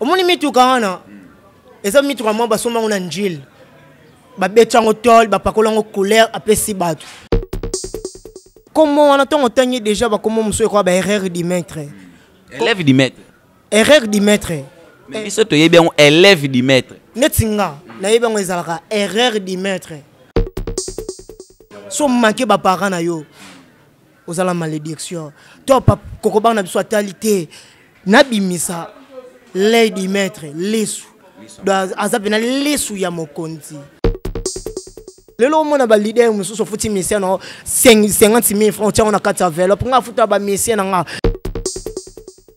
omoni mituka wana eza mituka mwa basombango na njile babeti yango tole bapakola yango couleur apesi bato kombo wana ntongo otangi deja bakombo mosusu ekoka baerreur du maître mm. élève du maître erreur du maître biso toyebi yango élève du maître neti nga nayebi yango ezalaka erreur du maître so omake baparent na yo ozala malédiction to kokobanga na biso atali te nabimisa l'œil du maître lesu aza mpena lesu ya mokonzi lelo omona balider mosusu ofuti misien nango 50 mille franc otiango na kati ya velope nga afuta bamisien na nga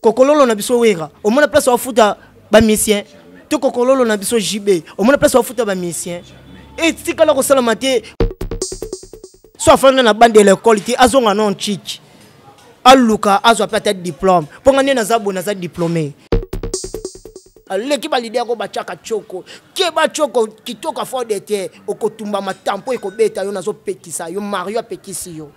kokololo na biso wera omona place wafuta bamisien to kokololo na biso jb omona place wafuta bamisien etikala kosalama te so afanda na bande ya lekole te azonga non chiki aluka azwa mpe ata diplome mpo nga nde naza bo naza diplome aleki balidi yango batiaka tioko ke batioko kitoko aforde te okotumbama ta mpo ekobeta yo nazopekisa yo mario apekisi yo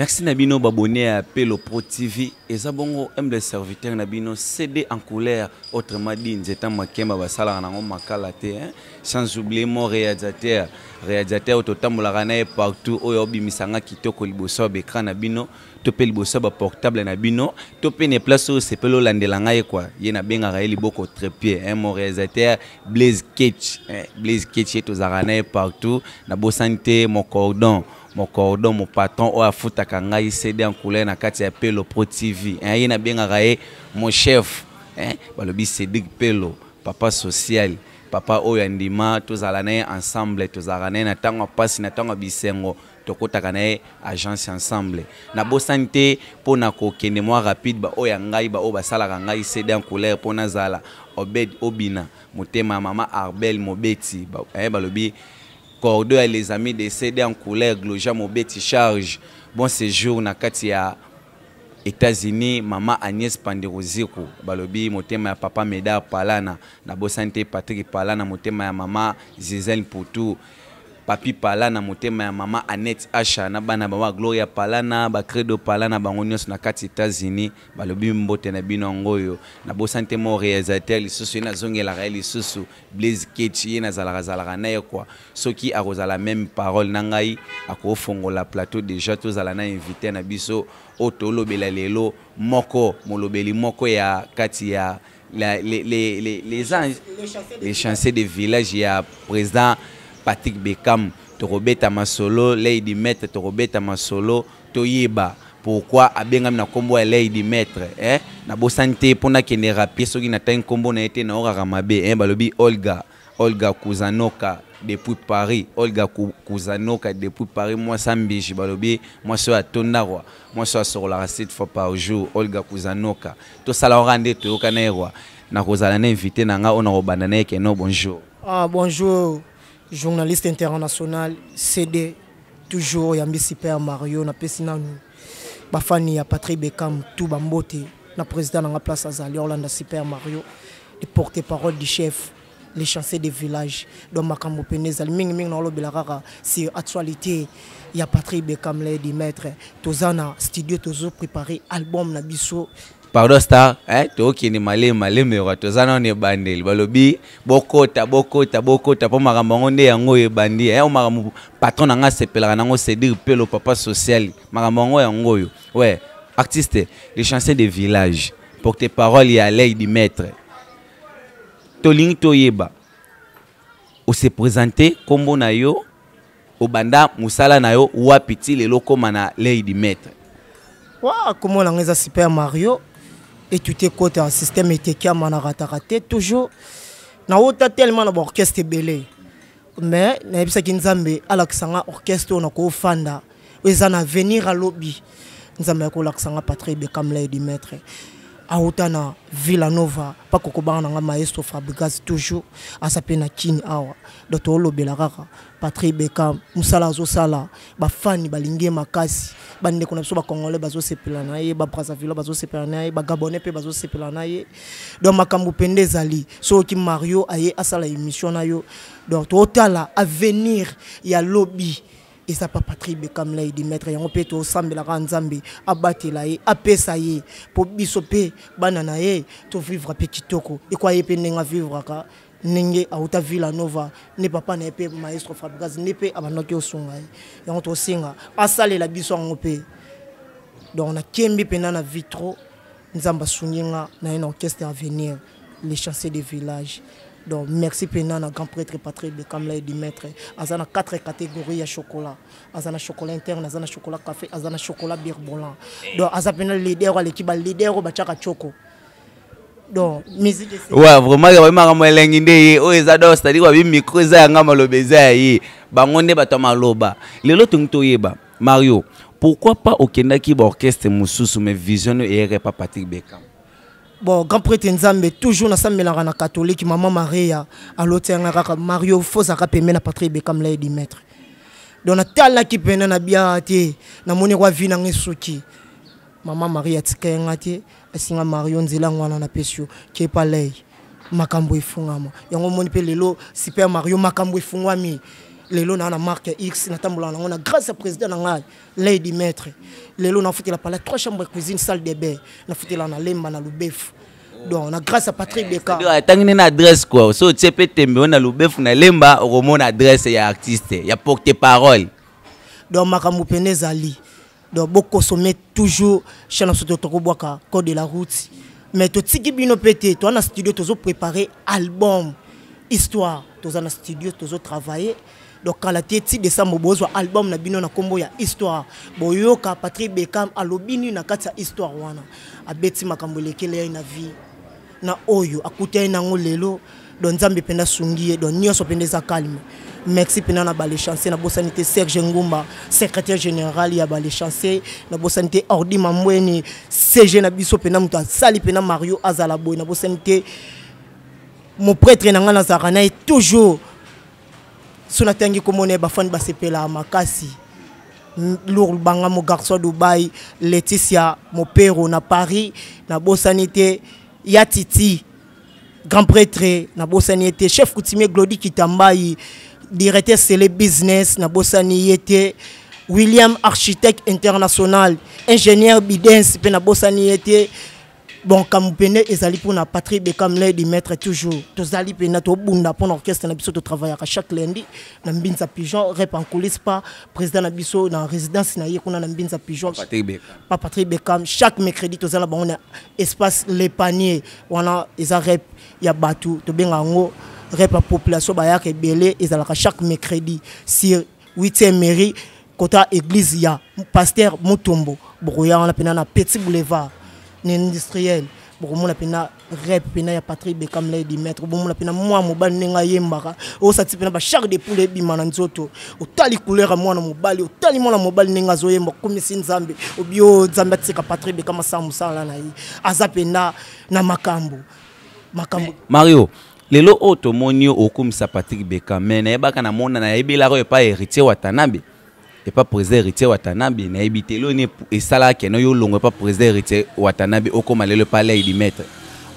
merci na bino babone ya pelo pro tv eza bongo humble serviteur na bino cd en couleur autrement dit nzeta makemba basalaka nango makala te eh? sans oublier mon réalisateur réalisateur oyo totambolaka na ye partout oyo obimisanga kitoko liboso ya baécran na bino to mpe liboso ya baportable na bino to mpe na place oyo sepeli olandela ngai kwa ye nabengaka ye liboko trepier eh? mon réalisateur blaise ketch eh? blaise ketch ye tozalaka na ye partout nabosani te mon cordon mokordon mopatron oyo afutaka ngai cd en couleur na kati ya pelo pro tv eh, ye nabengaka ye mochef eh, balobi sedik pelo papa social papa oyo andima tozala na ye ensemble tozalaka na ye na ntango ya mpasi na ntango ya bisengo tokɔtaka na ye agence ensemble nabosani te mpo na kokende mwa rapide baoyo ya ngai baoyo basalaka ngai cd en couleur mpo nazala obed obina motema ya mama arbel mobeti eh, balobi ba cordeau ya les amis de cd en couleur gloja mobeti charge bon séjour na kati ya états-unis mama agnès panderoziko balobi motema ya papa medar palana nabosani te patrik palana motema ya mama zizelle poutou papi palana motema ya mama annette asha na bana bango gloria palana bacredo palana bango nyonso na kati états-unis balobi mbote na bino yango oyo nabosani te mo réalisateur lisusu ye nazongelaka ye lisusu blaise ketch ye nazalakazalaka na ye kua soki akozala même parole na ngai akofongola plateau déjà tozala na invité na biso oyo tolobela lelo moko molobeli moko ya kati ya la, les, les, les, les, les chancers de village ya président patrick bekam Robert solo lady maître masolo solo toyeba pourquoi abenga na nkombo lady maître eh? na bosante pona nakende rapie soki natangi de na ye Hein. Eh? balobi olga olga kuzanoka depuis paris olga kuzanoka depuis paris mwasi Moi, balobi mwasi moi atondakwa sur la asokolaka 7 par jour olga kuzanoka To sala toyoka to kanerwa Na na invité na nga ona bonjour ah, bonjour journaliste international cd toujours yambi père mario napesi nanu bafani ya Patrick bekam tout bambote na président na place azali orlanda super mario le porte parole du chef les chancier des villages donc makambo pene ezali de naolobela kaka sur actualité ya becam bekam ledi maître tozana studio tozo préparer album na biso pardon star eh, tooki ni malemu malemu yoka ni nano ebandeli balobi bokota bokota bokota mpo makambo yango nde yango oyo ebandi eh, makambo patron na ngai asepelaka nango cédire mpe lo papa social makambo yango yango oyo we artiste le chancien de village porte parole ya l'œil du maître tolingi toyeba ose présente nkombo na yo obanda mosala na yo wapi ti lelo okóma na l'œil du maître wa komona yango eza super mario etute kota ya systeme etekiama na rataka te toujours naota tellement na baorchestre ebele mais nayebisaki nzambe alakisanga orchestre oyo nakofanda eza na avenir alobi nzambe akolakisanga patrik bekamla du maître auta na villanova mpaka kobanga nanga maestro fabrigas toujours aza mpe na kini awa do toolobela kaka patrik beka mosala azosala bafani balingi ye makasi bandeko na biso bacongolais bazosepela na ye babrazavilo bazosepela na ye bagabonais mpe bazosepela na ye donc makambo mpende ezali soki mario aye asala émission na yo donc totala avenir ya lobi eza pa patrik bekamla ye dimetre yango mpe tosambelaka nzambe abatela ye apesa ye mpo biso mpe bana na ye tovivre mpe kitoko ekwa ye mpe ndenge avivraka ndenge auta villa nova ne papa na ye mpe maestro fabrigas nde mpe abandaki osunga ye eh. yango tosenga asalela biso yango mpe donc nakembi mpena na vitro nzambe asungi nga na ye na orchestre avenir les chancier de village donc merci mpena na grand prêtre patrick bekamla ye dimaître aza na 4 catégorie ya chocolat aza na chocolat interne aza na chocolat café aza na chocolat birbolan donc aza mpena leader aleki baleader oyo batiaka choko don musique ouais vraiment ya makambo elengi nde ye oyo eza do c'est-à-dire babi micro eza yanga maloba eza ya ye bango nde bato ya maloba lelo tongi toyeba mario pourquoi pas okendaki baorchestre mosusu mais vision no eyerepa patrick bekam bon grand prêtre nzambe toujours nasamelaka na catholique mama maria aloti yanga kaka mario fozaka pembe na patrick bekam la ye dimetre donc natalaki pene na biaka te namoni kwa vi nanga esoki mama maria atika yanga te esinga mario nzelango wana napesi yo kepa lei makambo efungama yango omoni mpe lelo super mario makambo efungwami lelo naa na marke x natambolaka nango na grâce ya président na ngai lady maître lelo nafutela pala trois chambre ya cuisine salle de bain nafutela na lemba na lubefu donc na grâce ya patrik bekaatangi nde na adresse kua so otie mpe tembe na lubefu na lemba okomona adresse ya artiste ya porte parole donc makambo pene ezali donc bokosome toujours chaîne na biso tokobwaka code de la route mais totiki bino mpe te toza na studio tozopréparer album histoire toza na studio tozotravaille donc kala te ti décembre bozwa album na bino na nkombo ya histoire boyoka patrick bekam alobi nini na kati ya histoire wana abeti makambo elekele yai na vie na oyo akutani nango lelo don nzambe mpe ndasungi ye don nyonso mpe nda eza kalme merci mpenza na balechanse nabosani te serge ngumba secrétaire général ya balechanse nabosani te ordi mambweni cg na biso mpenza moto asali mpenza mario azala boye nabosani te moprêtre na ngai nazalaka na ye toujours so natangi komona ye bafani basepelaka makasi lour banga mo garçon dubai leticia mopero na paris nabosani te ya titi grand prêtre nabosani ye te chef coutumier glodi kitambai directeur sele business nabosani ye te william architecte international ingénieur bidens mpe nabosani ye te bon la patrie, mais comme bekamle du maître toujours tozali mpena tobunda mpona orchestre de travail. À chaque lundi na mbinza pigeon rep en coulisses pa président na biso dans résidence na ye kuna na mbinza pigeon patrie, patrik bekam chaque mercredi tozala bango na espace lepanier wana eza rep ya bato tobenga yango rep ya population bayaka ebele ezalaka chaque mercredi sur 8e mairie côté église ya pasteur motombo bokoya wana mpena na petit boulevard na industriel bokomona mpena rep mpena ya patrik bekamla edimetre bomona mpena mwana mobali ndenge ayembaka osati mpena bashar de poule ebima na nzoto otali couleur ya mwana mobali otali mwana mobali ndenge azoyemba okomisi nzambe obio nzambe atika patrik bekama asala mosala na ye aza mpena na makambo makambo eh, mario lelo oyo tomoni oyo okomisa patrik beka me nayebaka na mona nayebelaka oyo epai héritier watanabe epa président héritier watanabe nayebi te eloni esalaka kende oyo olongo epa président héritier watanabe okóma lelo epa lei di maître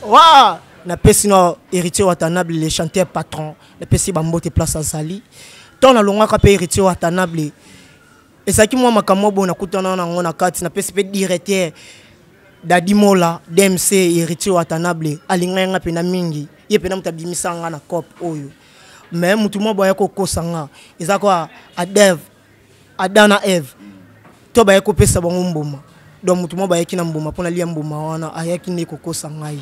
wa napesi no héritier watanabe le chanteur patron napesi bambote place azali ntango nalongwaka mpe héritier watanabe ezalaki mwa makambo boye nakutana nango na kati napesi mpe directeur dadimola dmc héritier watanabe alinga yanga mpena mingi ye mpena moto abimisanga na cop oyo me motu mwa boye akokosanga eza kwa adev ada na eve to bayaki kopesa bango mbuma don motu moko bayaki na mbuma mpona lia mbuma wana ayaki nde kokosa ngai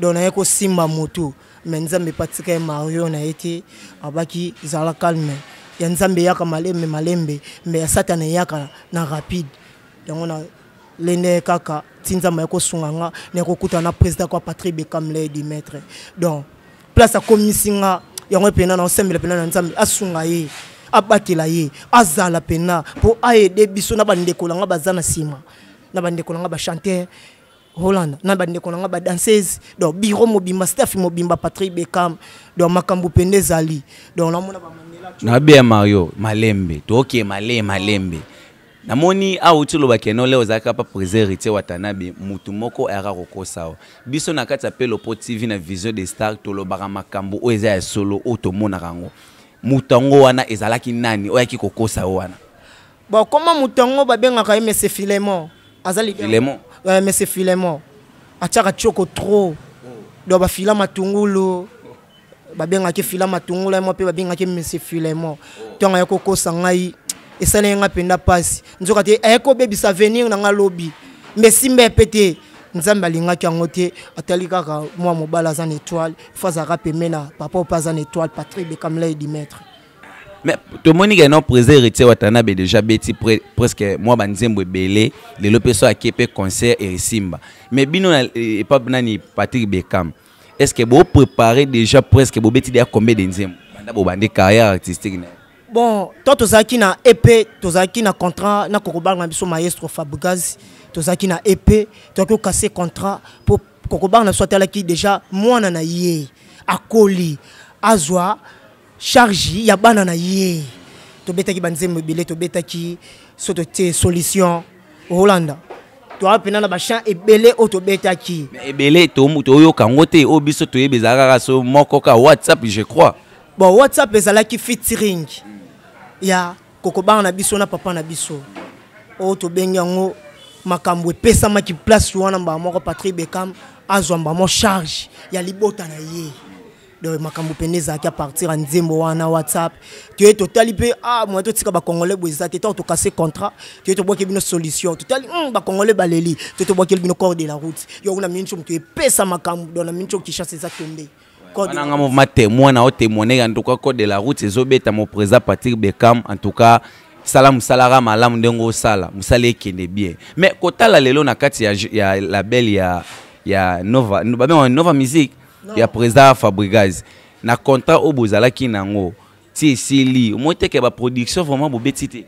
don naye kosimba motu me nzambe epatika ye mario na ye te abaki zala calme ya nzambe eyaka malembe malembe me ya satana eyaka na rapide yango na lende kaka ti nzambe aye kosunga nga naye kokutana na président kwa patrik bekamle dimetre donc place akomisi nga yango e mpena na osembela mpena na nzambe asunga ye abatela ye azala pena mpo aede biso na bandeko nanga baza na nsima na bandeko nanga bachanteur hollande na bandeko nanga badanseuse donc biro mobimba staff mobimba patrick bekam donc makambo pende ezali donc namona nabeya mario malembe tooke male malembe namoni awa ti olobaka eno leo ozalaka mpa prése héritier watanabe mutu moko ayaka kokosa awa biso na kati ya pelo po tv na vision de star tolobaka makambo oyo eza ya solo oyo tomonaka yango motongo wana ezalaki nani oyaki kokosa yo wana bokoma motongo babengaka ye mese filemo aza filemo uh, mese filemo atiaka tioko trop do bafila matungulu babengaki fila matungulu ye mwa mpe babengaki mese filemo ntongo aya kokosa ngai esala ye nga mpenda mpasi nzoka te ayaki kobebisa avenir na nga lobi mbesimba epe te nzambe alingaki yango atali kaka mwa aza na étoile que papa aza na étoile patrik bekamela edimetre mais tomoni non héritier déjà beti presque mwa banzembo ebele lelo mpe so ake mpe concert erisimba mais bino nani Patrick bekam est ce que préparez déjà presque bobeti deya combien de nzembo banda carrière artistique na bon to tozalaki na ep tozalaki na contrat na kokobanga biso maestro qui na epe cassé le contrat mpo kokobanga na à atalaki deja na ye akoli azwa charge ya bana Tu ye tobetaki Tu ebele tobetaki so totie solution holanda tu mpena na qui? ebele tu tobetaki ebele toyoka yango te un biso toyebi ezalaka so moko ka whatsapp je crois bon whatsapp ya Kokoba na biso na papa na biso to tu makambo epesamaki place wana mbala moko patrik bekam azwa mbala mo charge ya libota na ye donc makambo mpene ezalaki apartir ya nzembo wana whatsapp toye totali mpe ah moya totika bacongolais boye eza te ntango tokase contrat toye tobwaki bino solution totali mm, bacongolais baleli toye tobwakeli bino cor de la route yo kuna mini nsoko toyepesa makambo donc na mini nsoko kishasa eza tombe nanga moma témoin na otémoinere en tout cas code de la route ezobeta moprésent patrik bekam en tout cas sala musalaka malamu ndenge osala mosala ekende bien mais kotala lelo na kati ya, ya label ya, ya nova babengaka nova musique no. ya président fabrigaz na contrat oyo bozalaki nango ti esili omoi teke baproduction vraiment bobeti te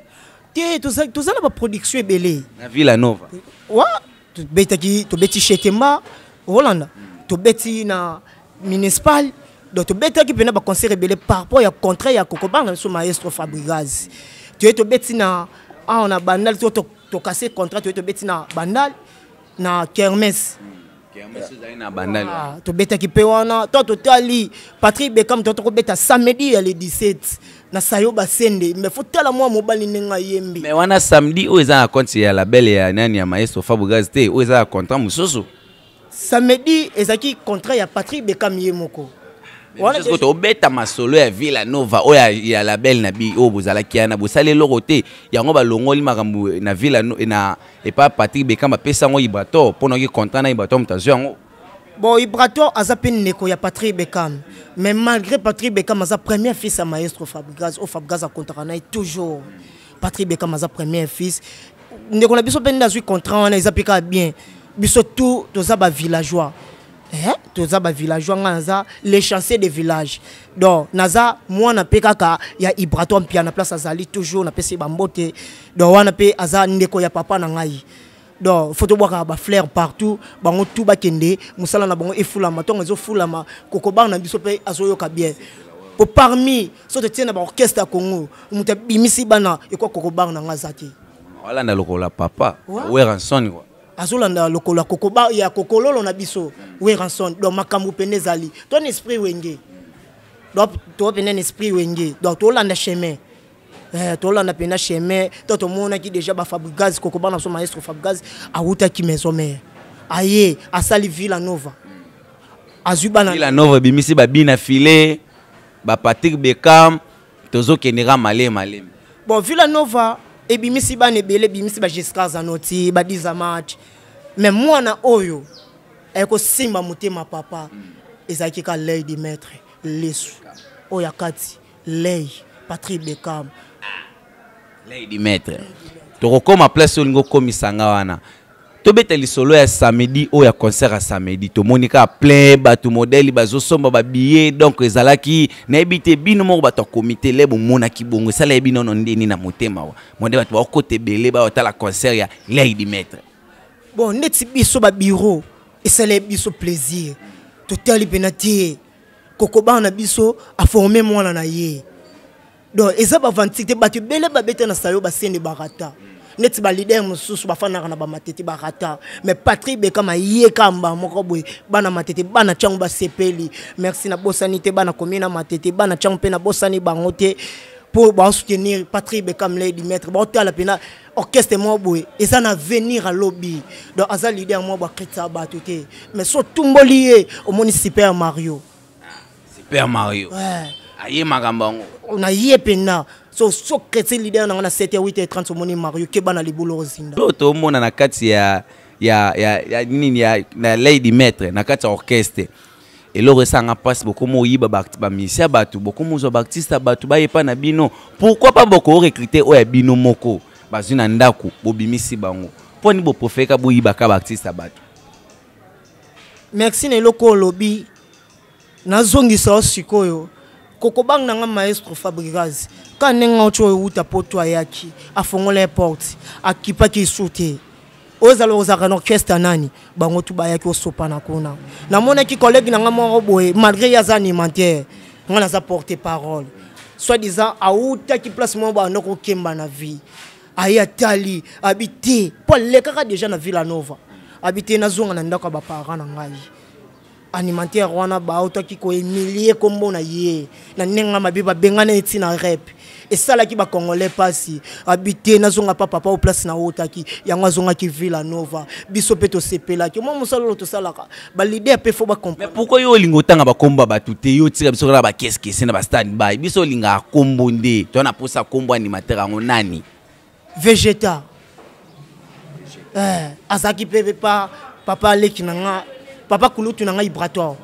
te tozala baproduction ebele na villa nova wa tobetaki tobeti shekemba rolanda tobeti na municipal donc tobetaki mpena baconcert ebele par rapport ya contrat ya kokobanga na biso maestro fabrigaz mm. toye tobeti na awa ah, na bandal to tokase contrat toye tobeti na bandal na kermes tobetaki mpe wana to totali patrik bekam to tokobeta samedi ya le 17 na sayo basende me fotala mwa mobali ndenge ayembi me wana samedi oyo eza na konte ya labele ya nani ya maestro fabogaz te oyo eza na contrat mosusu samedi ezalaki contrat ya patrik bekam ye moko wana obeta masolo ya villa nova oyo ya label na bi oyo bozalaki yana bosali eloko te yango balongoli makambo na villa na epa patrik bekamba apesa yango ibrator mpo naki contrat na ibrator moto azwi yango bon ibrator aza mpe ndeko ya patrik bekam mais malgré patrik bekam aza premier fils ya maestro fabgas oyo fabgas acontraka na ye toujours patrik bekam aza premier fils ndeko na biso mpe nde azwi contrat wana eza mpe kaka bien biso tout toza bavillageois eh? toza bavillageois nga les lechancier de villages donc naza mwana mpe kaka ya ibrato mpia na place azali toujours napesi ye bambote donc wana mpe aza ndeko ya papa na ngai donc fo tobwakaka baflaire partout bango tu bakende mosala na bango efulama ntongo ezofulama kokobanga na biso mpe azoyoka bien po parmi de totie na orchestre ya congo moto abimisi bana ekwa kokobang na ngai aza te lokola papa weranson ouais. azolanda lokolo ya kokololo na biso mm. weranson donc makambo pene ezali to na esprit wenge to pene na esprit wenge donc tolanda chemin eh, tolanda pena chemin to tomonaki déjà bafabrigaz koko bana biso maestro fabrigaz awutaki maison mare aye asali villa nova azwi banavilla nova ebimisi babina file bapatrik bekam tozokendeka malema malema bon villa nova ebimisi bana ebele ebimisi bagiscar zanoti badiza match me mwana oyo ekosimba motema papa ezalaki kaka lei de maître lesu oyo akati lei patrik bekam lei de maître tokokóma place olingi okómisanga wana tobeta lisolo ya samedi oyo ya concert ya samedi tomoni kaka plein bato modele bazosomba babillet donc ezalaki nayebi te bino moko bato ya komite le bomonaki bongo esalaya bino ono ndeni na motema wa monde bato baokota ebele baotala concert ya l'air du maître bon neti biso babiro esalaya biso plaisir totali pena te kokobanga na biso aforme mwana na ye donc eza bavantique te bato ebele babeta na salon basende barata mm. neti balider mosusu bafandaka na bamatete barata mais patrik bekama ye kamba moko boye bana matete bana ntiango basepeli merci nabosani te bana komi na matete bana ntiango mpe nabosani bango te mpo baosoutenir patrik bekam lady maître baotala mpena orchestre moko boye eza na venir alobi donc aza lider moko bakritisa bato te mais so otumboli ye omoni super mario ah, super mario aye makambo yango naye mpena so so chrétien leader nango na 7 ya 8 ya 30 omoni mario keba na libulu ozinda to tomona na kati ya ya ya ya nini ya na lady maître na kati ya orchestre eloko esanga mpasi bokoma oyiba bamisien ya bato bokoma ozwa baartiste ya bato bayepa na bino pourkui mpa bokorekrite oyo ya bino moko bazwi na ndako bobimisi bango mpo ni boprofeka boyibaka baartiste ya bato merci na eloko olobi nazongisa yo sikoyo kokobanga nanga maestro fabrigaz ka ndenge oti oyo euta mpo to ayaki afongola ye porte akipaki esu te oyo ezala ozalaka na orchestre nani bango tu bayaki osopana kuna namonaki kolege nanga moko boye malgré ye aza animateur nga naza porte parole soit disant autaki place moko bando kokemba na vie aye atali abi te mpo alekaka déjà na villanova abi te nazonga na ndako ya baparent na ngai animateur wana bautaki koemilie nkombo na ye na ndenge mabe babengana eti na repe esalaki bacongolais mpasi abite nazonga pa papa oplace na otaki yango azongaki villa nova biso mpe tosepelaki mwa mosala oyo tosalaka balider mpe fo bacomprepurkua yo olinga otanga bakombo ya bato te yo otika biso kaka bakeskese na bastandby biso olingaka kombo nde toa na mposa kombo animateur yango nani vegeta eh, azalaki mpe pa papa aleki na nga papa kulutu na ngai vibratoire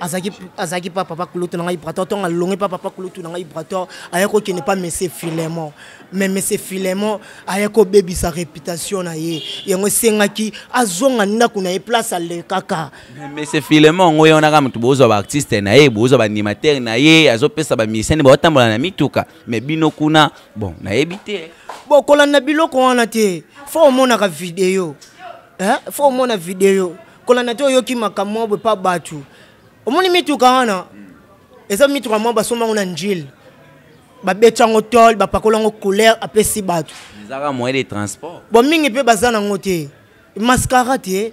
azalaki azalaki pa papa kulutu na ngai vibratoire ntongo alongi pa papa kulutu na ngai vibratoire aye kokende pa mese filemo me mese filemo aye kobebisa réputation na ye yango esengaki azonga ndako na ye place alekaka mese filemo ngo yonaka motu bozwa baartiste na ye bozwa baanimatere na ye azopesa bamisene baotambola na mituka me bino kuna bon nayebi te bokolanda biloko wana te fo omonaka video eh? fo omona video okolanda te oyoki makambo boye mpa bato omoni mituka wana eza mituka mwa basombango na njile babeti yango tol bapakoli yango couleur apesi bato ezaka moyen de transport bo mingi mpe baza nango te mascara te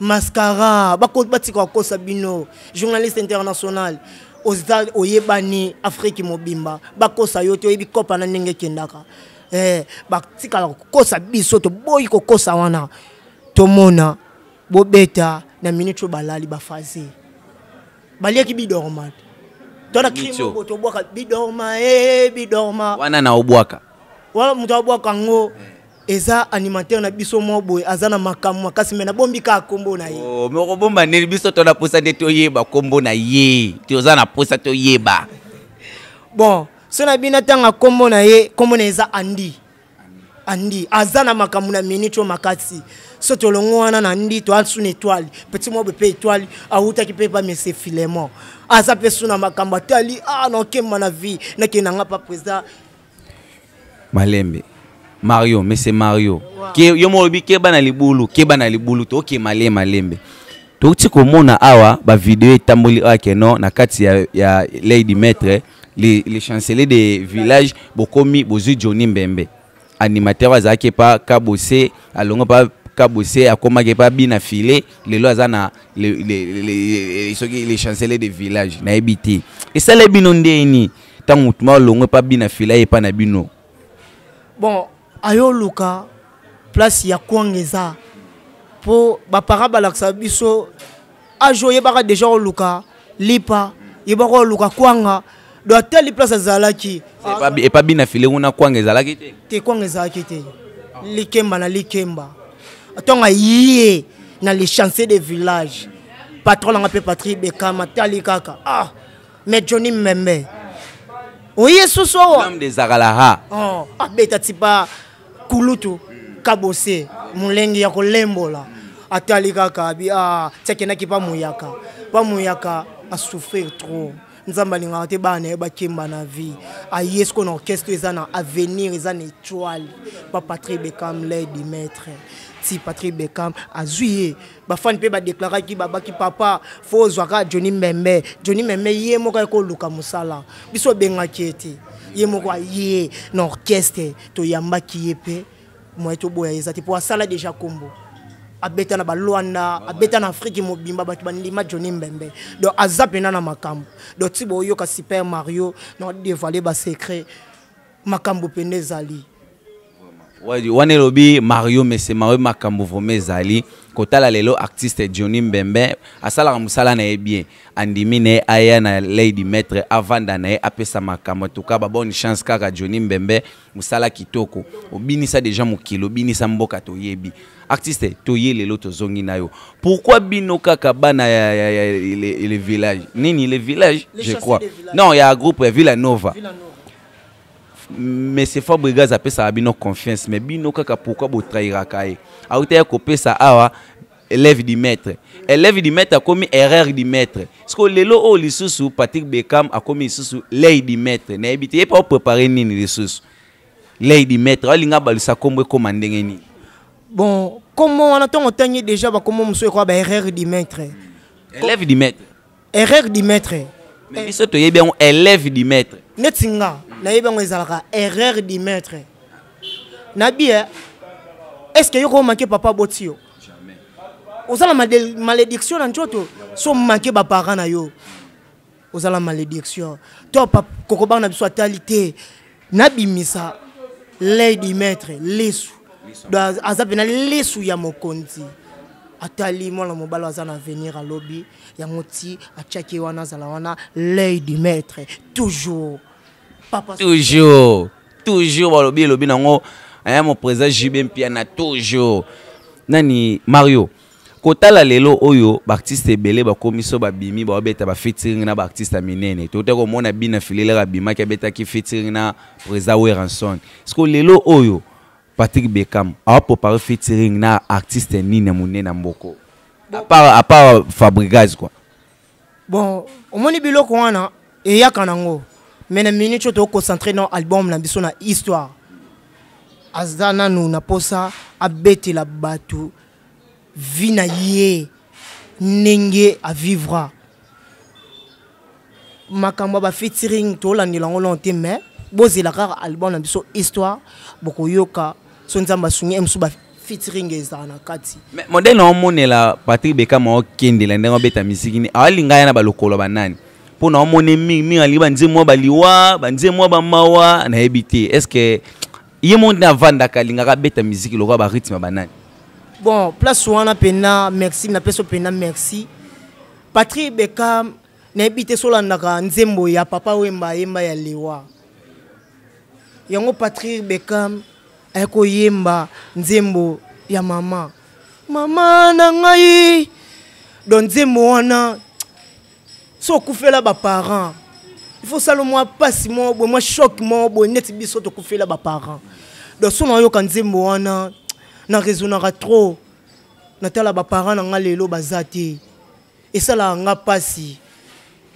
mascara batika kokosa bino journaliste international oza oyebani afrike mobimba bakosa yo te oyebi kopa na ndenge ekendaka batikala kokosa biso toboyi kokosa wana tomona bobeta na minute oyo balali bafaze baliaki bidorma tona krimo tobwaka bidorma e bidorma wana na obwaka wana moto abwaka yango eza animateur na biso mwa boye aza na makambo makasi me nabombi kaka nkombo na ye oh, me okobomba ndeni biso to na mposa nde toyeba nkombo na ye toza na mposa toyeba bon so na bino ntanga nkombo na ye nkombo na ye eza andi andi aza na makambo na minute oyo makasi so tolongo wana na ndi toasuna etwale petit mwa mpe etwale awutaki mpe pa mese filemo aza mpe suna makambo atali ah, nakemba na vie nakendanga mpa presa malembe mario mese mario wow. ke, yo molobi keba na libulu keba na libulu tokema okay, le malembe touti komona awa bavideo etamboli awa keno na kati ya, ya lady maître le, le chancelier de village bokomi bozwi johnny mbembe animateur azalaki pa kabose alongo pa kabuse akomaki epa bina file lelo loza na soki les chanceliers de village nayebi te esala bino ndeni ntango mutuma olongo epa bina file et pa na bino bon ayoluka place ya kwanga pour ba baparent balakisa biso age déjà au lipa ibako luka kwanga doit atali place azalaki epa bina e file kuna kwanga ezalaki te te kwanga ezalaki te likemba na likemba atonga ye na les chancier de village patron nanga mpe patrik bekama tali kaka ah mais johnny membe oye susu owa oh, abeta ti pa kulutu kabose molenge ya kolembola atali ah, kaka abi ah, ti akendaki mpa moyaka mpa moyaka asouffrir trop nzambe alingaka te bana na ye bakemba na vie aye ah, siko na orchestre eza na avenir eza na étoile pa patrik bekam ledi maître abeti patrick bekam azwi ye bafani mpe badeklaraki babaki papa fo ozwaka johnny membe johnny membe ye moko aye koluka mosala biso obengaki ye te ye moko aye na orchestre toyambaki ye mpe moye toboya eza te mpo asala deja nkombo abeta na balwanda abeta na afrike mobimba bato bandima johnny mbembe donc aza mpena na makambo donc nti boyoka super mario na devale basecret makambo mpene ezali wana elobi mario mesema Mario makambo zali kota lelo artiste johnny mbembe asalaka musala na ye bien andimi na aya na lady maître avanda na ye apesa makambo antuka bonne chance kaka johnny mbembe musala kitoko obini ça deja mokili obinisa mboka yebi artiste toye lelo zongi na yo pourquoi bino kaka bana ya, ya, le, le village nini le village je crois non ya groupe ya villa nova, villa nova. mais c'est fabregas apesaka bino confiance mais bino kaka pourquoi botrahiraka ye autaya kopesa awa élève du maître élève du maître akomi erreur du maître ceke lelo oyo oh, lisusu patrik bekam akomi lisusu lei du maître nayebi te ye mpe oprépare nini lisusu lei du maître alinga balisa nkombo ekóma ndenge nini bon nkombo wana ntongo ntangi déjà bakombo mosusu ekoka baerreur du maître élève du maître erreur du maître mais biso toyebi yango élève du maître neti nga nayebi yango ezalaka erreur du maître nabi est ce que yo komake papa aboti yo ozala malédiction na nzoto so omake baparent na yo ozala malédiction to kokobanga na biso atali te nabimisa lei du maître lisu aza mpena lisu ya mokonzi atali mwana mobali aza na avenir alobi yango ti atiaki wana azala wana l'œil du maître toujours toujours toujours balobi elobi nango aya eh, moprésent jb mpiana toujours nani mario la lelo oyo komiso, ba bimi, ba babimi ba fitiring na Baptiste ya minene tote komona bina filelere abimaki ki fitiring na présa weranson ceke lelo oyo a bekam aopropare fitiring na artiste na mboko. A part a part fabrigas quoi. bon omoni biloko wana eyaka nango me na minute oyo tokoconcentre na album na biso na histoire aza nanu na mposa abetela bato vi na ye ndenge avivra makambo ya bafeaturing tolandela yango longo te me bozela kaka album na biso histoire bokoyoka so nzambe asungi mosusu featuring ezala na kati modele naomonela patrik bekama okendela ndenge obeta misiki ni awalinga ah, ya na balokolo banani mpo na omoni mingimingi alingi banzie mwa baliwa banzie mwa bamawa nayebi te estceke ye mo nde avandaka alingaka abeta miziki lokola barythme ya banani bon place wana mpena merci napeso mpena merci patrik bekam nayebi te solandaka nzembo ya papa wemba ayemba ya lewa yango patrik bekam aye koyemba nzembo ya mama mama na ngai don nzembo wana so okufela baparent il faut sala mwa mpasi moko boye mwa shok moko boye neti biso tokufela baparent donc so nayoka nzembo wana naresonaka trop natala baparent na nga lelo baza te esalaka nga mpasi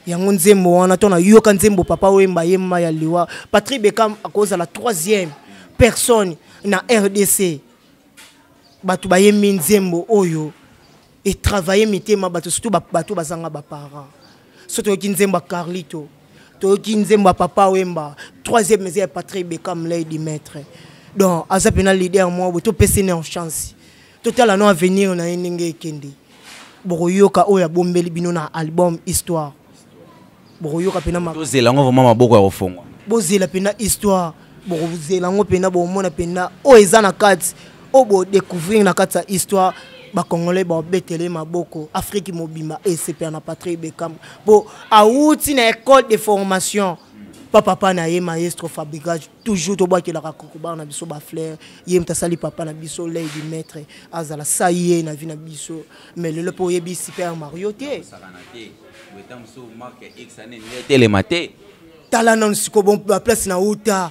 yango nzembo wana to nayoka nzembo papa oyemba yemba ya liwa patrik bekam akozala troisième personne na rdc bato bayembi nzembo oyo etravaille mitema bato surtout bato bazanga baparent so toyoki nzembo ya carlito toyoki nzembo ya papa wemba troisième eza ya patrik bekam lay dimetre donc aza mpena lider mwa boye topesi ne en chance totala no avenir na ye ndenge ekende bokoyoka oyo abombeli bino na album histoire bokoyoka mpena bozelango vraimen maboko ya kofungwa bozela mpena histoire bokozelango mpena bomona mpena oyo oh, eza na kati oyo oh, bodécouvrir na kati ya histoire bakongolais babetele maboko afriki mobimba eh, esepeya na patrie bekam mpo awuti na école de formation mpa papa na ye maestro fabrigage toujours tobwakelaka kokobar na biso bafleur ye moto asali papa na biso lei du maître azala sa ye na vi na biso mais lelo mpo oyebi super mario te tala nanu sikoyo baplace na uta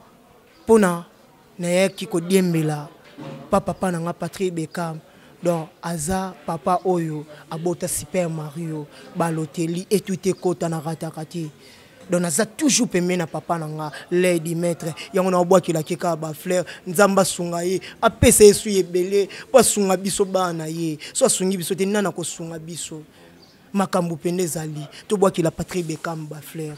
mpona nayaki kodiembela pa papa na nga patrik bekam donc aza papa oyo abota super mario baloteli etuti ekotanaka taka te donc naza toujours pembeni na papa na nga ledi maître yango naobwakelaki kaka bafleur nzambe asunga ye apesa ye sui ebele mpo asunga biso bana na ye so asungi biso te nani akosunga biso makambo mpende ezali tobwakela patrik bekam bafleur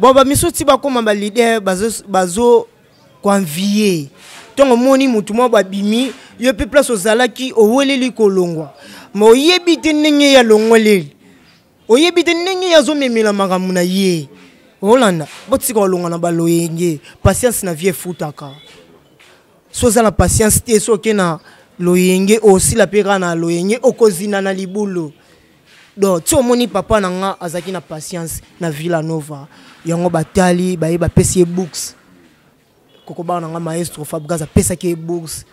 bon bamiso ti bakóma balider bazokoanvie ntongo omoni motu mwa babimi yo mpe place ozalaki oweleli kolongwa ma oyebi te ndenge ye alongweleli oyebi te ndenge ye azomemela makambo na ye olanda botika kolonga na baloyenge patience na vie efutaka so oza na patience te so oke na loyenge osila mpe kaka na loyenge okozina na libulu donc ti omoni papa na nga azalaki na patience na villa nova yango batali baye bapesi ye books koko bana na nga maestro fabgas apesaki ye books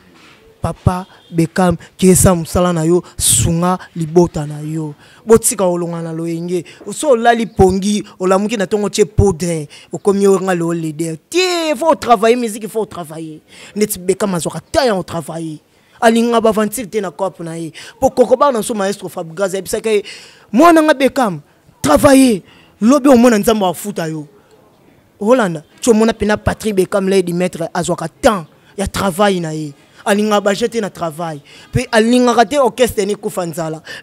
papa bekam kesa mosala na yo sunga libota na yo botika olonga na loyenge so olali pongi olamuki na ntongo tie poudre okomi oyenga leo leder te fo otravaille musike fo otravaille neti bekam azwaka ta ya otravaille alinga bavantile te na cope na ye mpo na so maestro fabgas ayebisaka mwana nga bekam de lobi omona nzambe afuta yo as ti omona bekam la edi maître azwaka ya travail na ye alingaka na travail pe a te orchestre ni kufa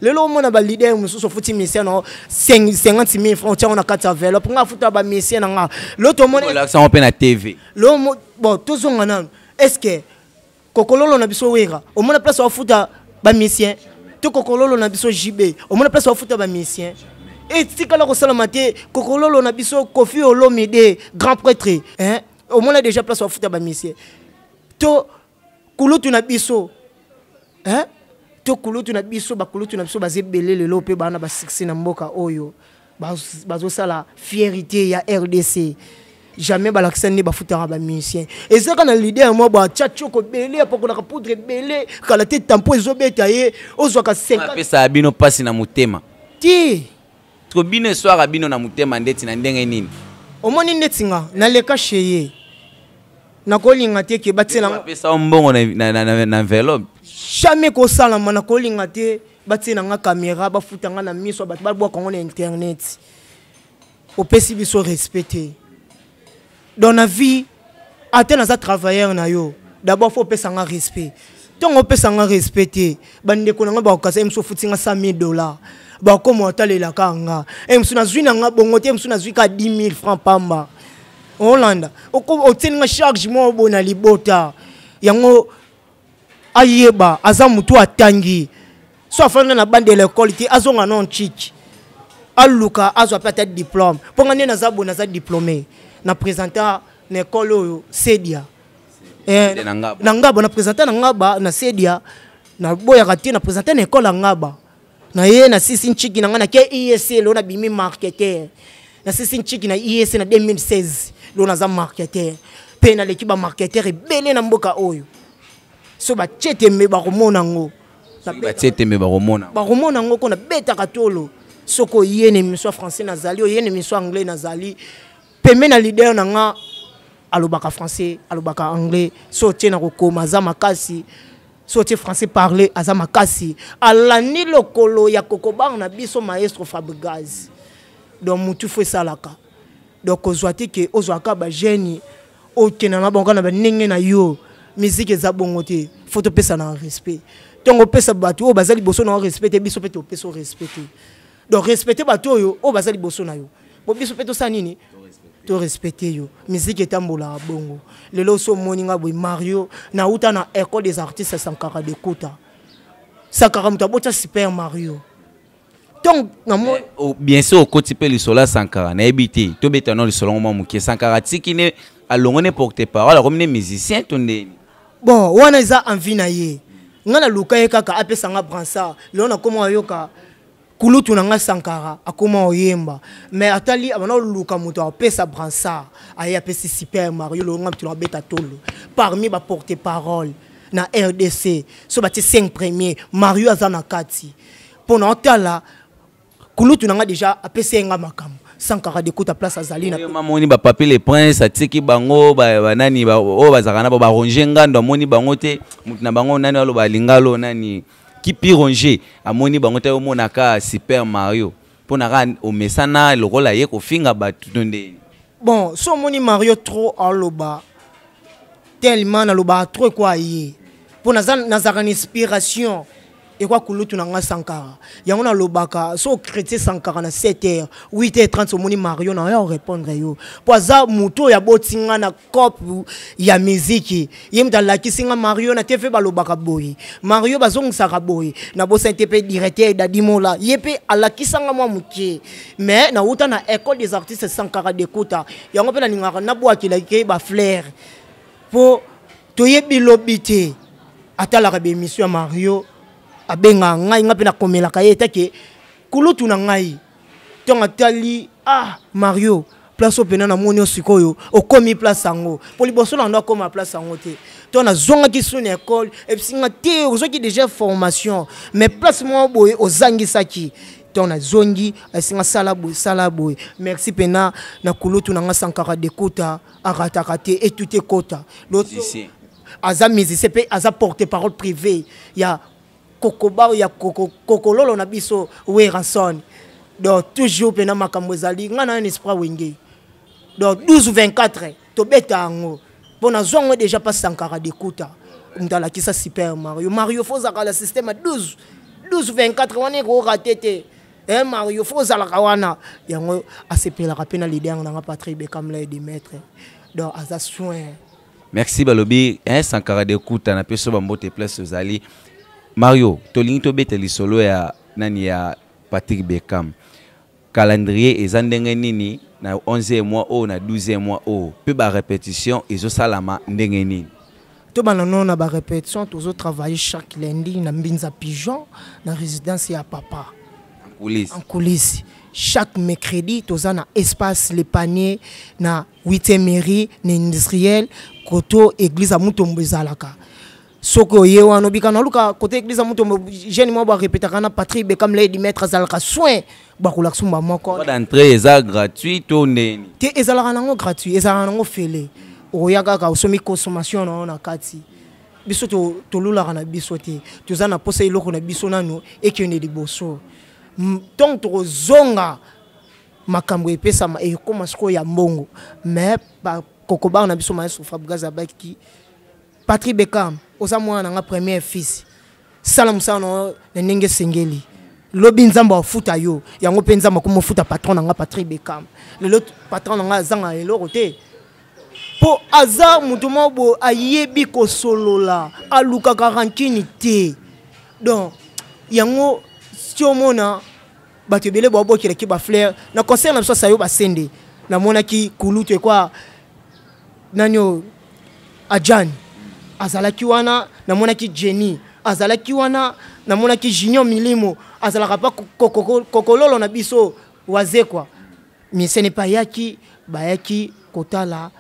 lelo leader qui a misien 50 mille On nga a nga lo tv lo bon est ce que kokololo na biso wera omona place wafuta bamisien to kokololo na biso jb omona place wafuta bamisien etikala kosalama te kokololo na biso kofi olomide grand prêtre hein? omona déjà place wafuta bamisien to kulutu na biso hein? to kulutu na biso bakulutu na biso baza ebele lelo mpe bana ba 6 na mboka oyo bazosala fierité ya rdc jamais balakisa nde bafutaka bamusicien eza kaka na lide ya mwa bacatioko ebele apakolaka poudre ebele kala te tampo ezobeta ye ozwaka 50apesaka bino mpasi na motema ti to bino eswaka bino na motema ndeti na ndenge nini omoni ndeti nga naleka che ye nakolinga te ke batielapesa mbongo na enveloppe jamais kosalama nakolinga te batie na nga kamera bafuta nga na miso bato babwaka ngo na internet opesi biso respect te dans la vie ate naza travailleur na yo d'abord fo opesanga respect ntongo opesanga respect te bandeko na ngai bakokasa ye mosu ofutinga 100000 dollar bakoma otalelaka nga e mosu nazwi na nga bongo te mosu nazwi ka 10000 franc pamba olanda otielinga charge mo obona libota yango ayeba aza motu atangi so afanda na bande ya lekole te azonga na ntiki aluka azwa mpe ata diplome mpo nga nde naza bo naza diplome na présenta na ekole oyo sedia eh, na ngaba na présenta na ngaba na sedia naboyaka te na présenta na ekole ya ngaba na ye nasisi nciki na ngai nake iesc lo nabimi marketer nasisi nciki na iesc na 2016 lo naza marketer mpe naleki bamarketer ebele na mboka oyo so batie tembe bakomona yango bakomona yango ko nabetaka tolo soko oyene miso ya français nazali oyene miso ya anglais nazali pembe na leader na nga alobaka français alobaka anglais so otie na kokoma aza makasi so otie français parler aza makasi alandi lokolo ya kokobanga na biso maestro fabregas donc motu fo esalaka donc kozwa te ke ozwaka bagene okenda na bango na bandenge na yo miziki eza bongo te fo topesa na respect ntongo opesa bato oyo baza liboso na yo respect te biso mpe topesa o respect te donc respecte bato oyo oyo baza liboso na yo bo biso mpe tosala nini to respecte yo musique etambolaka bongo lelo so omoni nga boye mario nauta na école des artistes ya sankara de kuta sankara moto abota super mario donc eh, oh, bien sûr okoti mpe lisolo ya sankara nayebi te tobeta no lisolo ngo mwa moke sankara atiki ne alongo ne porte parole akomi ne musicien to ndeni bon wana eza envi na ye nga naluka ye kaka apesanga bransard lelo nakoma ayoka kulutu na nga sankara akóma oyemba me atali abana oluka moto apesa bransard aye apesi super mario longa bitolo abeta tolo parmi baporte parole na rdc so batie 5 premier mario aza na kati mpona otala kulutu na nga déjà apesi ye nga makambo sankara dekota place azali namoni bapapie le prince atieki bango banani oyo bazalaka na bo baronge ngando amoni bango te motu na bango nani aloba alingalo nani kipi ronge amoni bango te omona ka super mario mpo na ka omesana lokola ye kofinga bato to ndeni bon so omoni mario trop aloba tellement nalobaka trop ekwa ye mpo nazalaka na inspiration ekwa kulutu na nga sankara yango nalobaka so okrétien sankara na 7h 8h30 omoni mario na oya korépondre yo mpo aza motu oyo aboti nga na cope ya miziki ye moto alakisi nga mario na te mpe balobaka boye mario bazongisaka boye nabosani te mpe directeur dadimola ye mpe alakisanga mwa moke me nauta na école des artistes sankara dekuta yango mpe nalingaka nabwakelaki baflere mpo toyebi lobi te atalaka bemission ya mario abenga ngai ngai na nakomelaka ke etake kulutu na ngai ton atali ah mario place pena pena namoni yo sikoyo okomi place yango mpo liboso na ndo akoma place ango te to nazwangaki suni ekole nga te ki déjà formation mais place zangi boye ozangisaki to zongi singa sala boye sala boye merci pena na kulutu na nga sankara et arataka te etut ekota aza pe mpe aza porte parole privé ya kokobao ya kokololo na biso weranson donc toujours mpena makambo ezali ngai na esprit wenge donc 12 24 tobeta yango mpo nazwa yango déjà mpa sankara dekuta moto alakisa super mario mario fo ozalaka na systeme ya 12 12 24 wana ekoorate te eh, mario fo ozalaka wana yango asepelaka mpe na lide yango nanga patrik bekamla e dimetre donc aza soin merci balobi eh, sankara dekuta na peso bambote place ozali Mario, tolingi tobeta solo ya nani ya Patrick Beckham. Calendrier na 11e mois au, na 12e mois o pe ba répétition ezosalama ndenge nini na ba répétition chaque lundi na mbinza pigeon na résidence ya papa en coulisse chaque mercredi as espace les paniers, na 8e mairie koto église à soki oye wana obika na luka kote eglise ya moto jeune mwa barepetaka na patrik bekam ledi maître azalaka soin bakolakisa mba moko d'entrée eza gratuit to ndeni te ezalaka nango gratuit ezalaka nango fele oya kaka osomi consommation na yo na kati biso tolulaka na biso te toza na mposa eloko na biso nano ekende liboso donc tokozonga makambo epesama ekóma sikoyo ya mbongo mais bakokobaka na biso maestro fabgas abaki patrik bekam oza mwana na nga premier fils sala mosala nango na ndenge esengeli lobi nzambe afuta yo yango mpe nzambe akomofuta patron na nga patrik bekam lelo patron na nga azanga eloko te mpo aza moto moko boye ayebi kosolola alukaka rankini te donc yango si omona bato ebele babokelaki bafleur na concert na biso asayo basende namonaki kulutu ekwa nani oyo ajani azalaki wana namonaki jenny azalaki wana namonaki junior milimo azalaka mpa kokololo na biso wazekwa mais ce n'est pas yaki bayaki kotala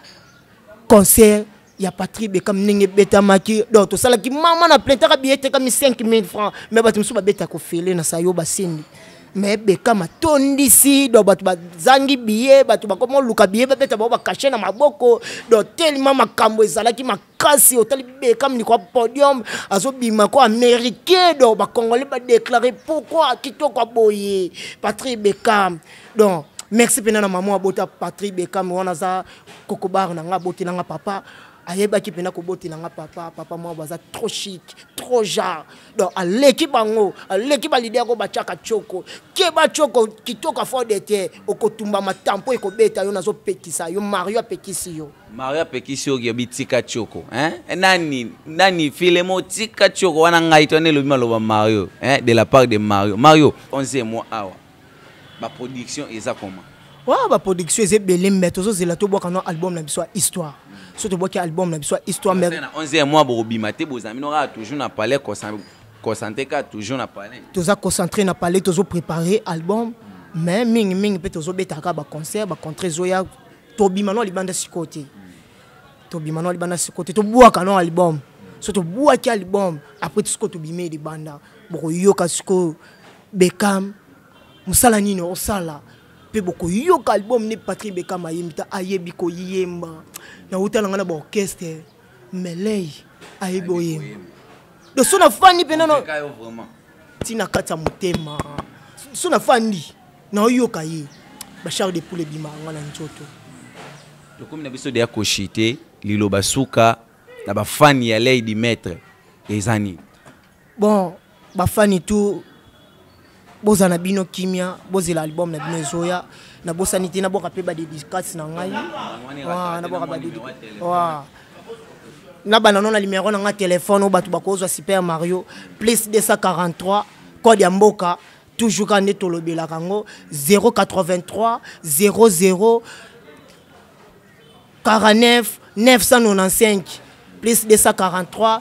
concert ya patrik bekam ndenge ebetamaki donc tosalaki mama na plain taka biye tekami 5 000 francs me bato mosusu babetaka ofele na sayo basendi me bekama tondisi do bato bazangi biye bato bakoma oluka biye babeta bao bakashe na maboko do telema makambo ezalaki makasi otali bekama likwa podium azobima ko américain do bakongole badeklare pourkui akitoko aboye patrik bekam donc merci mpena na mama abota patrik bekam wana aza kokobar na nga abotelanga papa ayebaki mpena kobotelanga papa papa mwa baza trop chic trop jar donc aleki bango aleki balide yango batiaka tioko ke batioko kitoko afort de te okotumbama tampo ekobeta yo nazopekisa yo mario apekisi yo mario apekisi yo okeyobi tika tioko eh? nani nani filemo tika tioko wana ngai to wana elobi maloba mario eh? de la part de mario mario onze mwa awa baproduction eza koma wa baproduction eza ebele me tozozela tobwaka na album na biso ya histoire so tobwaki album na biso ya histoire mère na 11 mois bokobima te bozami no kaka toujours na palais concentré kaka toujours na palais toza concentré na palais tozoprépare album mais mingimingi mpe tozobeta kaka baconcert bacontre ezoya tobima no libanda sikoyo te tobima no libanda sikoyo te tobwaka no album so tobwaki album après sikoyo tobimi e libanda bokoyoka sikoyo bekam mosala nini osala mpe bokoyoka album ne patrik bekama ayembi ta ayebi koyemba nautala ngai na baorchestre melei ayebi oyemba doso nafandi mpe nano ntina kati ya motema so nafandi naoyoka ye bachar de poule ebimaka ngai na nzoto tokomi na biso deya koshite liloba suka na bafani ya lei di maître eza nini bon bafani tu bozala na bino kimia bozela album na bino ezoya nabosani te nabwaka mpe badedikase na ngai nabwaka badedikase na banano na numéro na nga telefone oyo bato bakozwa super mario plus 243 code ya mboka toujours ka nde tolobelaka yango 083 00 49 995 plus 243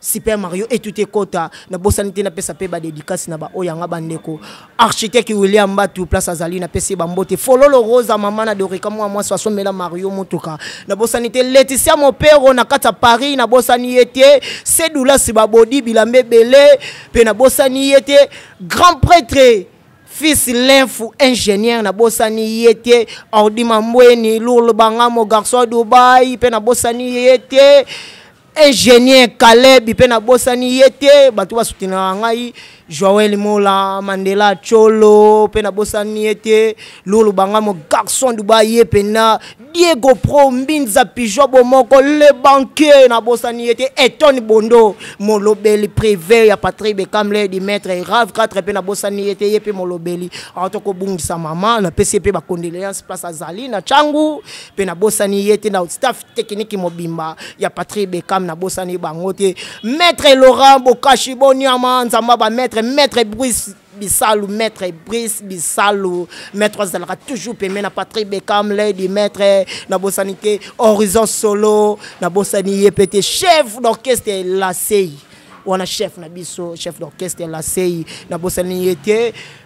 super mario etutu ekɔta nabosani te napesa mpe badédicace na baoyo yanga bandeko architecte william batu place azali napesi ye bambote fololo rosa mama na dorika mwa mwasi asomela mario motuka nabosani te leticia mopero na kati ya paris nabosani ye te sedulasi babodi bilamba ebele mpe nabosani ye te grand prêtre fils linfu ingénieur nabosani ye te ordima mbweni lourle bangamo garçon dubai mpe nabosani ye te ingénieur caleb mpe nabosani ye te bato basutinaka ngai joel mola mandela cholo mpe nabosani ye te lulu bangamo garçon duba ye mpena diego pro mbinza pijo bomoko le banquier nabosani ye te eton bondo molobeli privé ya patrik bekamle dimetre erave 4 mpe nabosani ye te ye mpe molobeli awa tokobungisa mama napesi ye mpe bacondoléance place azali na ntangu mpe nabosani ye te na staff tekniki mobimba ya patrik bekam nabosani bango te maître laurent bokashi boniama nzamba bamaître maître maître brice bisalu maître brice bisalu maître azalaka toujours peme na patrik bekam ledi maître nabosani te horizon solo nabosani ye pete chef d'orchestre lasei wana chef na biso chef d'orchestre lasei nabosani ye te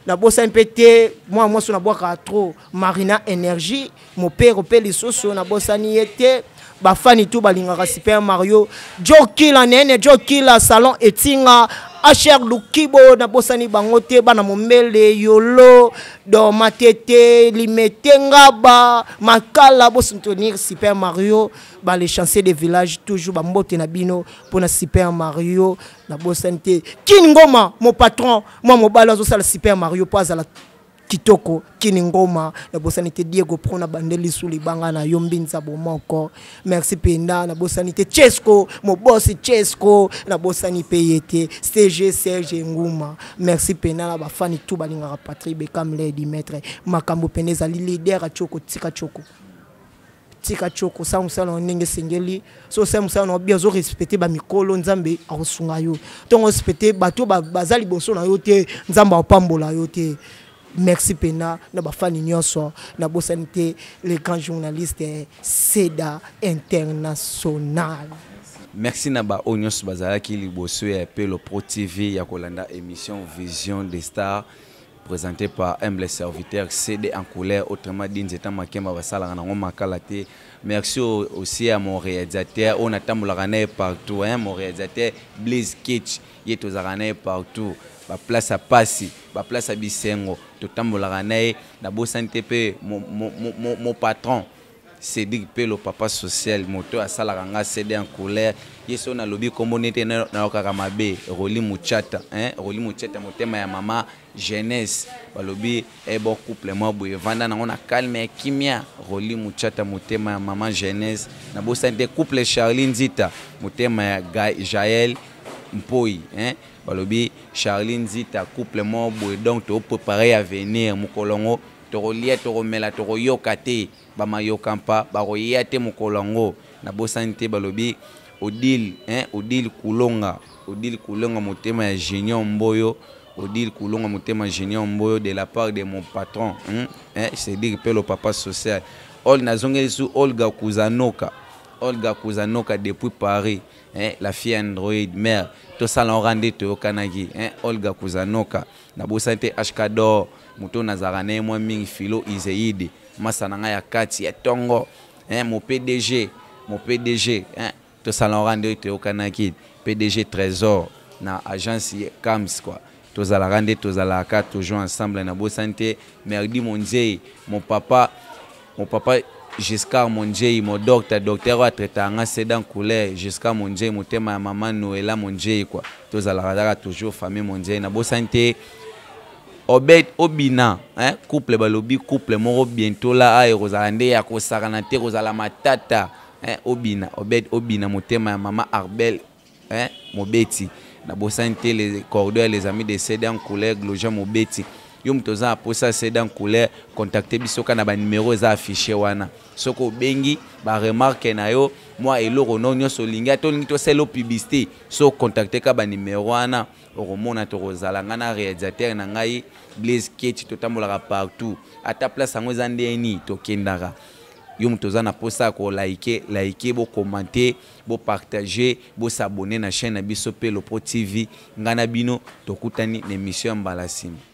nabosani mpe te mwana mwasi nabwaka trop marina énergie mopere mpe lisusu nabosani ye te bafani tout balingaka super mario jokila nene jokila salon etinga asher lukibo nabosani Bangote, te bana yolo Domatete, matete limetengaba makala bosontonir super mario chanceux des villages toujours bambote Nabino, bino la super mario Kingoma, mon patron, ngoma mon mwa ça la super mario à la kitoko kini ngoma nabosani te diego pro na bandeli su libanga na yo mbinzabo moko merci penda nabosani te chesco mobosi chesco nabosani mpe ye te cg serge nguma merci penda na bafani tu balingaka patrik bekamle dimetre makambo penda ezali lider atyo kotika tyoko tika tyoko osala mosala na ndenge esengeli so osala mosala na obi ozorespecte bamikolo nzambe akosunga yo ntongo orespecte bato oyo baza liboso na yo te nzambe aopambola yo te merci pena na bafani nyonso na te les grands journalistes seda international merci na baoyo nyonso bazalaki liboso ya pelo pro tv Yakolanda émission vision des stars présenté par humble serviteur cd en couleur autrement dit nzeta makemba basala nango makala te merci aussi à mon réalisateur oyo natambolaka partout hein, mon réalisateur blaise kitch ye tozalaka partout baplace ya pasi baplace ya bisengo totambolaka na ye nabosani te mpe mopatron cédik pelo papa social moto asalaka nga cd en couleur ye so nalobi nkombo ne te nayokaka mabe roli muchata roli muchata motema ya mama jeunesse balobi ebo couple mwa boye vanda nango na calme ya kimia roli muchata motema ya mama jeunesse nabosani te couple charli nzita motema ya jael mpoi eh? balobi charline nzita couple moko boye donc toprépare avenir mokolo yango tokolia tokomela tokoyoka te bamayoka mpa bakoya te mokolo yango nabosani te balobi odile hein, odile kulonga odile kulonga motema ya génion mboyo odile kulonga motema ya génion mboyo de la part de mon patron hein, hein, cédire mpe lo papa social ol nazongeli su olga kuzanoka olga kuzanoka depuis paris eh, lafia android mare tosala orande toyokanaki eh, olga kuzanoka nabosani te ashkador moto oyo nazalaka na ye mwa mingi filo izeide masa na ngai ya kati ya tongo eh, mo pdg mo pdg eh, tosala orande oyo toyokanaki pdg trésor na agence cams quoi tozalaka nde tozalaka toujours ensemble nabosani te merdi monzei mopapa mopapa jusqu'à mon Dieu mon docteur docteur wa traitanga c'est dans couleur jusqu'à mon Dieu mon thème maman Noëlla mon Dieu quoi tous à la toujours famille mon Dieu na bo santé obet obina hein couple balobi couple moko bientôt là ay ah, kozala nde ya kosakana te kozala matata hein obina obet obina motema ya mama Arbel hein mobeti na bosani te les cordeurs les amis de Sedan couleur Gloja mobeti yo moto oza aposa cd en couleur contacte biso kaka na banimero eza affiché wana soki obengi baremarke na yo mwa eloko no nyonso olingi ata olingi tosala publicité so ocontacte kaka banimero wana okomona tokozala ngai na réalisateur na ngai blaise keti totambolaka partout ata place yango eza ndeni tokendaka yo moto oza na mposa ya kolaike laike bokomante bopartage bosabone na chaîne na biso mpe lopro tv ngai na bino tokutani na émission ya mbala nsima